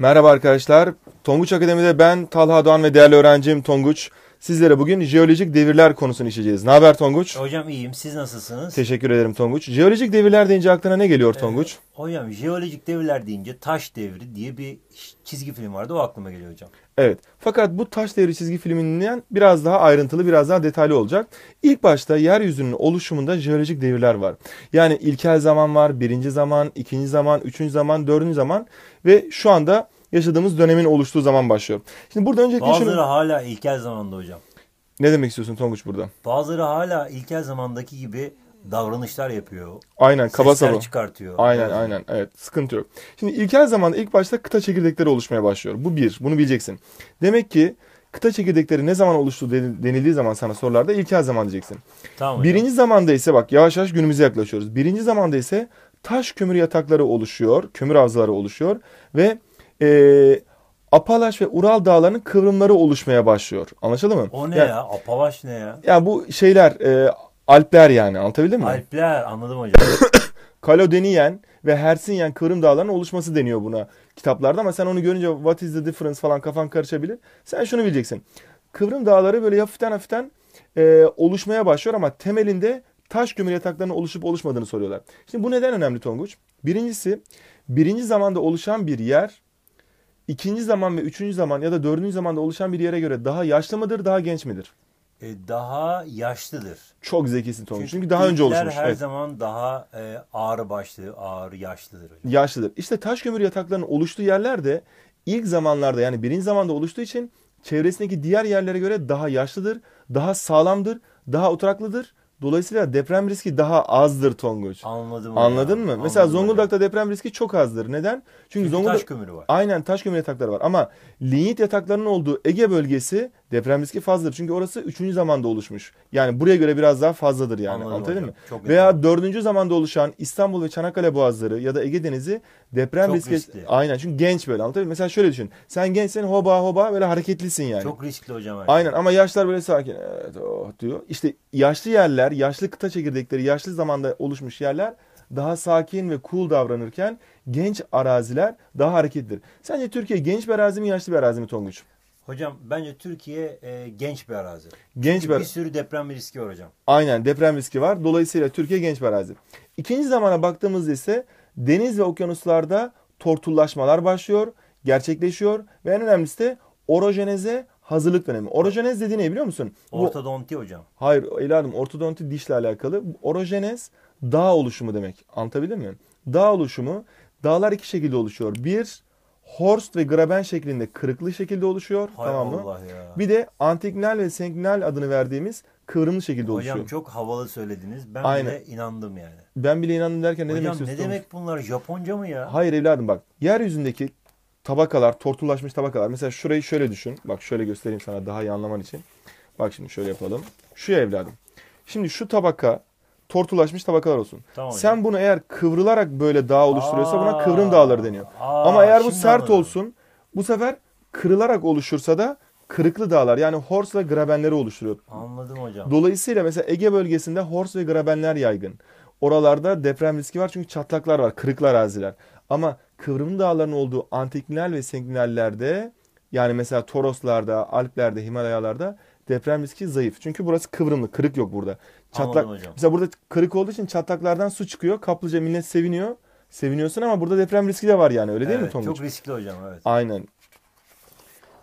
Merhaba arkadaşlar. Tonguç Akademi'de ben Talha Doğan ve değerli öğrencim Tonguç Sizlere bugün jeolojik devirler konusunu işleyeceğiz. Ne haber Tonguç? Hocam iyiyim. Siz nasılsınız? Teşekkür ederim Tonguç. Jeolojik devirler deyince aklına ne geliyor ee, Tonguç? Ee, hocam jeolojik devirler deyince taş devri diye bir çizgi film vardı. O aklıma geliyor hocam. Evet. Fakat bu taş devri çizgi filminden biraz daha ayrıntılı, biraz daha detaylı olacak. İlk başta yeryüzünün oluşumunda jeolojik devirler var. Yani ilkel zaman var, birinci zaman, ikinci zaman, üçüncü zaman, dördüncü zaman ve şu anda yaşadığımız dönemin oluştuğu zaman başlıyor. Şimdi burada öncelikle Bazıları şunu... hala ilkel zamanda hocam. Ne demek istiyorsun Tonguç burada? Bazıları hala ilkel zamandaki gibi davranışlar yapıyor. Aynen kaba saba. çıkartıyor. Aynen aynen evet sıkıntı yok. Şimdi ilkel zamanda ilk başta kıta çekirdekleri oluşmaya başlıyor. Bu bir bunu bileceksin. Demek ki kıta çekirdekleri ne zaman oluştu denildiği zaman sana sorularda ilkel zaman diyeceksin. Tamam Birinci zamanda ise bak yavaş yavaş günümüze yaklaşıyoruz. Birinci zamanda ise taş kömür yatakları oluşuyor, kömür havzaları oluşuyor ve e, Apalaş ve Ural dağlarının kıvrımları oluşmaya başlıyor. Anlaşıldı mı? O ne yani, ya? Apalaş ne ya? Yani bu şeyler e, Alpler yani anlatabildim mi? Alpler anladım hocam. Kalodeniyen ve Hersinyen kıvrım dağlarının oluşması deniyor buna kitaplarda ama sen onu görünce what is the difference falan kafan karışabilir. Sen şunu bileceksin. Kıvrım dağları böyle hafiften hafiften e, oluşmaya başlıyor ama temelinde taş kömür yataklarının oluşup oluşmadığını soruyorlar. Şimdi bu neden önemli Tonguç? Birincisi birinci zamanda oluşan bir yer ikinci zaman ve üçüncü zaman ya da dördüncü zamanda oluşan bir yere göre daha yaşlı mıdır, daha genç midir? E, daha yaşlıdır. Çok zekisin Tom. Çünkü, Çünkü daha önce oluşmuş. her evet. zaman daha e, ağır başlı, ağır yaşlıdır. Hocam. Yaşlıdır. İşte taş kömür yataklarının oluştuğu yerlerde ilk zamanlarda yani birinci zamanda oluştuğu için çevresindeki diğer yerlere göre daha yaşlıdır, daha sağlamdır, daha oturaklıdır Dolayısıyla deprem riski daha azdır Tonguç. Anladım. Anladın ya. mı? Anladım Mesela Zonguldak'ta ya. deprem riski çok azdır. Neden? Çünkü, Çünkü Zonguldak taş kömürü var. Aynen taş kömür yatakları var ama linyit yataklarının olduğu Ege bölgesi deprem riski fazladır. Çünkü orası üçüncü zamanda oluşmuş. Yani buraya göre biraz daha fazladır yani. Anladım Anlatabildim mi? Çok Veya dördüncü zamanda oluşan İstanbul ve Çanakkale boğazları ya da Ege Denizi deprem çok riski riskli. aynen. Çünkü genç böyle. Anlatabildim mi? Mesela şöyle düşün. Sen gençsin hoba hoba böyle hareketlisin yani. Çok riskli hocam. Aynen, aynen ama yaşlar böyle sakin. Evet, oh diyor. İşte yaşlı yerler yer, yaşlı kıta çekirdekleri yaşlı zamanda oluşmuş yerler daha sakin ve cool davranırken genç araziler daha hareketlidir. Sence Türkiye genç bir arazi mi yaşlı bir arazi mi Tonguç? Hocam bence Türkiye e, genç bir arazi. Genç Çünkü bir... bir sürü deprem riski var hocam. Aynen deprem riski var. Dolayısıyla Türkiye genç bir arazi. İkinci zamana baktığımızda ise deniz ve okyanuslarda tortullaşmalar başlıyor, gerçekleşiyor ve en önemlisi de orojeneze hazırlık dönemi. Orojenez dediği ne biliyor musun? Ortodonti hocam. Hayır evladım ortodonti dişle alakalı. Orojenez dağ oluşumu demek. Anlatabildim mi? Dağ oluşumu dağlar iki şekilde oluşuyor. Bir Horst ve Graben şeklinde kırıklı şekilde oluşuyor. Hay tamam mı? Allah ya. Bir de antiklinal ve senklinal adını verdiğimiz kıvrımlı şekilde Hocam, oluşuyor. Hocam çok havalı söylediniz. Ben Aynen. bile inandım yani. Ben bile inandım derken ne Hocam, demek istiyorsunuz? Hocam ne demek bunlar? Japonca mı ya? Hayır evladım bak. Yeryüzündeki tabakalar, tortulaşmış tabakalar. Mesela şurayı şöyle düşün. Bak şöyle göstereyim sana daha iyi anlaman için. Bak şimdi şöyle yapalım. Şu evladım. Şimdi şu tabaka tortulaşmış tabakalar olsun. Tamam Sen yani. bunu eğer kıvrılarak böyle dağ oluşturuyorsa aa, buna kıvrım dağları deniyor. Aa, Ama eğer bu sert anladım. olsun bu sefer kırılarak oluşursa da kırıklı dağlar yani horse ve Grabenleri oluşturuyor. Anladım hocam. Dolayısıyla mesela Ege bölgesinde horse ve Grabenler yaygın. Oralarda deprem riski var çünkü çatlaklar var, kırıklar araziler. Ama kıvrım dağların olduğu antiklinal ve senklinallerde yani mesela Toroslarda, Alplerde, Himalayalarda deprem riski zayıf. Çünkü burası kıvrımlı, kırık yok burada. Çatlak. Mesela burada kırık olduğu için çatlaklardan su çıkıyor. Kaplıca millet seviniyor. Seviniyorsun ama burada deprem riski de var yani öyle değil mi Tonguç? Çok riskli hocam evet. Aynen.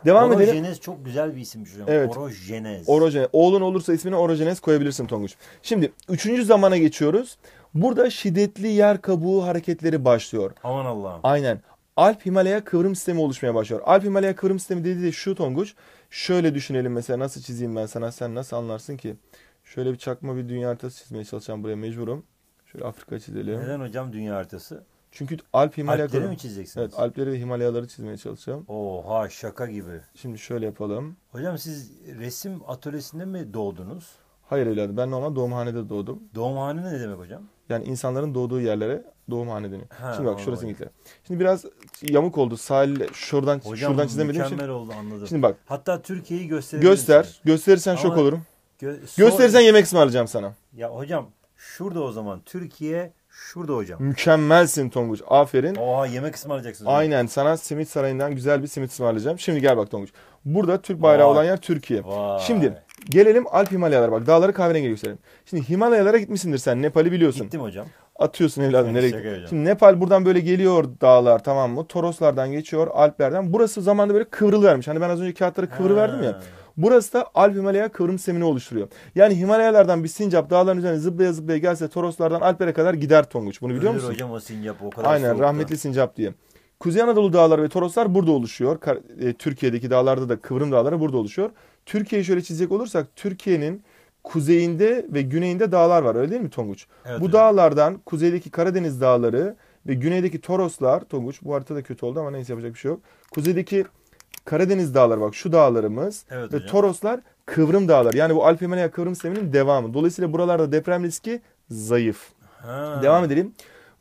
Devam Orojenez edelim. Orojenez çok güzel bir isim hocam. Evet. Orojenez. Orojenez. Oğlun olursa ismini Orojenez koyabilirsin Tonguç. Şimdi üçüncü zamana geçiyoruz. Burada şiddetli yer kabuğu hareketleri başlıyor. Aman Allah'ım. Aynen. Alp Himalaya kıvrım sistemi oluşmaya başlıyor. Alp Himalaya kıvrım sistemi dediği de şu Tonguç. Şöyle düşünelim mesela nasıl çizeyim ben sana sen nasıl anlarsın ki? Şöyle bir çakma bir dünya haritası çizmeye çalışacağım buraya mecburum. Şöyle Afrika çizelim. Neden hocam dünya haritası? Çünkü Alp Himalaya Alpleri kadar... mi çizeceksiniz? Evet Alpleri ve Himalayaları çizmeye çalışacağım. Oha şaka gibi. Şimdi şöyle yapalım. Hocam siz resim atölyesinde mi doğdunuz? Hayır evladım ben normal doğumhanede doğdum. Doğumhane ne demek hocam? Yani insanların doğduğu yerlere doğumhane deniyor. Ha, Şimdi bak şurası İngiltere. Şimdi biraz yamuk oldu. Sahil şuradan hocam, şuradan çizemedim. Hocam mükemmel oldu anladım. Şimdi bak. Hatta Türkiye'yi gösterebilir Göster. Misin? Gösterirsen Ama şok olurum. Gö- so- Gösterirsen yemek ısmarlayacağım sana. Ya hocam şurada o zaman Türkiye Şurada hocam. Mükemmelsin Tonguç. Aferin. Oha yemek ısmarlayacaksın. Hocam. Aynen sana simit sarayından güzel bir simit ısmarlayacağım. Şimdi gel bak Tonguç. Burada Türk bayrağı Vay. olan yer Türkiye. Vay. Şimdi gelelim Alp Himalayalar bak. Dağları kahverengi gösterelim. Şimdi Himalayalara gitmişsindir sen. Nepal'i biliyorsun. Gittim hocam. Atıyorsun evladım nereye gittin? Şimdi Nepal buradan böyle geliyor dağlar tamam mı? Toroslardan geçiyor, Alplerden. Burası zamanda böyle kıvrılıvermiş. Hani ben az önce kağıtları kıvrıverdim ha. ya. Burası da Alp Himalaya kıvrım sistemini oluşturuyor. Yani Himalayalardan bir Sincap dağların üzerine zıplaya zıplaya gelse Toroslardan Alplere kadar gider Tonguç. Bunu biliyor Ölür musun? hocam o Sincap o kadar Aynen rahmetli Sincap diye. Kuzey Anadolu dağları ve Toroslar burada oluşuyor. E, Türkiye'deki dağlarda da Kıvrım dağları burada oluşuyor. Türkiye'yi şöyle çizecek olursak Türkiye'nin kuzeyinde ve güneyinde dağlar var öyle değil mi Tonguç? Evet, Bu evet. dağlardan kuzeydeki Karadeniz dağları ve güneydeki Toroslar Tonguç bu harita da kötü oldu ama neyse yapacak bir şey yok. Kuzeydeki Karadeniz dağları bak şu dağlarımız evet, ve hocam. Toroslar kıvrım dağları. Yani bu Alp Himalaya kıvrım sisteminin devamı. Dolayısıyla buralarda deprem riski zayıf. Ha. Devam edelim.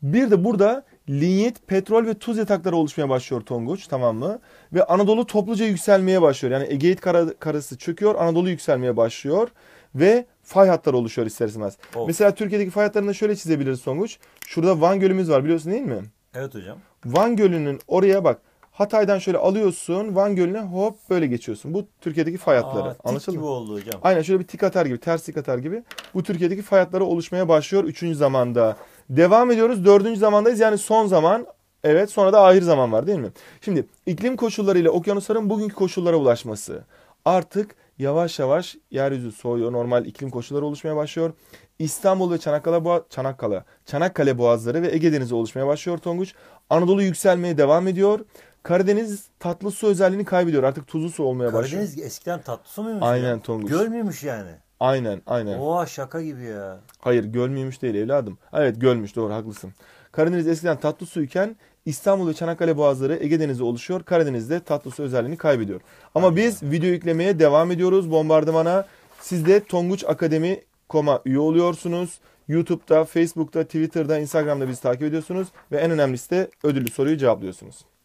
Bir de burada linyit, petrol ve tuz yatakları oluşmaya başlıyor Tonguç tamam mı? Ve Anadolu topluca yükselmeye başlıyor. Yani Egeit kara, karası çöküyor, Anadolu yükselmeye başlıyor ve fay hatları oluşuyor ister istemez. Oh. Mesela Türkiye'deki fay hatlarını şöyle çizebiliriz Tonguç. Şurada Van Gölü'müz var biliyorsun değil mi? Evet hocam. Van Gölü'nün oraya bak Hatay'dan şöyle alıyorsun Van Gölü'ne hop böyle geçiyorsun. Bu Türkiye'deki fay hatları. Aa, Anlaşıldı gibi mı? oldu hocam. Aynen şöyle bir tik atar gibi ters tik atar gibi. Bu Türkiye'deki fay hatları oluşmaya başlıyor 3. zamanda. Devam ediyoruz 4. zamandayız yani son zaman. Evet sonra da ahir zaman var değil mi? Şimdi iklim koşulları ile okyanusların bugünkü koşullara ulaşması. Artık yavaş yavaş yeryüzü soğuyor. Normal iklim koşulları oluşmaya başlıyor. İstanbul ve Çanakkale, Boğa Çanakkale, Çanakkale Boğazları ve Ege Denizi oluşmaya başlıyor Tonguç. Anadolu yükselmeye devam ediyor. Karadeniz tatlı su özelliğini kaybediyor. Artık tuzlu su olmaya başlıyor. Karadeniz eskiden tatlı su muymuş? Aynen ya? Tonguç. Göl müymüş yani? Aynen aynen. Oha şaka gibi ya. Hayır göl müymüş değil evladım. Evet gölmüş doğru haklısın. Karadeniz eskiden tatlı suyken İstanbul ve Çanakkale boğazları Ege Denizi oluşuyor. Karadeniz'de tatlı su özelliğini kaybediyor. Ama aynen. biz video yüklemeye devam ediyoruz bombardımana. Siz de Tonguç Akademi koma üye oluyorsunuz. YouTube'da, Facebook'ta, Twitter'da, Instagram'da bizi takip ediyorsunuz. Ve en önemlisi de ödüllü soruyu cevaplıyorsunuz.